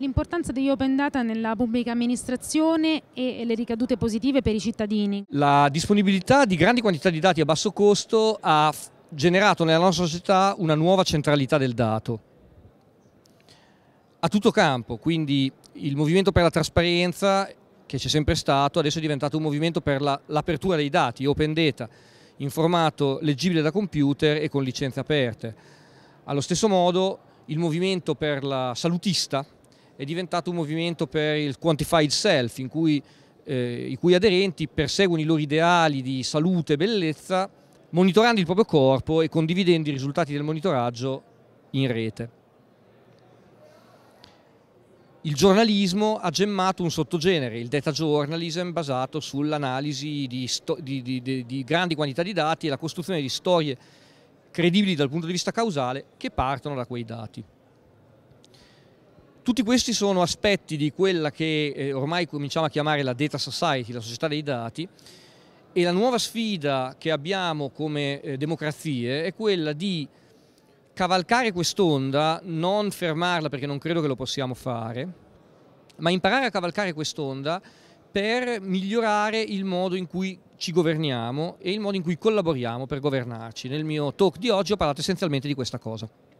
L'importanza degli open data nella pubblica amministrazione e le ricadute positive per i cittadini. La disponibilità di grandi quantità di dati a basso costo ha generato nella nostra società una nuova centralità del dato a tutto campo, quindi il movimento per la trasparenza che c'è sempre stato adesso è diventato un movimento per l'apertura la, dei dati, open data, in formato leggibile da computer e con licenze aperte. Allo stesso modo il movimento per la salutista, è diventato un movimento per il quantified self, in cui eh, i cui aderenti perseguono i loro ideali di salute e bellezza monitorando il proprio corpo e condividendo i risultati del monitoraggio in rete. Il giornalismo ha gemmato un sottogenere, il data journalism basato sull'analisi di, di, di, di grandi quantità di dati e la costruzione di storie credibili dal punto di vista causale che partono da quei dati. Tutti questi sono aspetti di quella che eh, ormai cominciamo a chiamare la data society, la società dei dati, e la nuova sfida che abbiamo come eh, democrazie è quella di cavalcare quest'onda, non fermarla perché non credo che lo possiamo fare, ma imparare a cavalcare quest'onda per migliorare il modo in cui ci governiamo e il modo in cui collaboriamo per governarci. Nel mio talk di oggi ho parlato essenzialmente di questa cosa.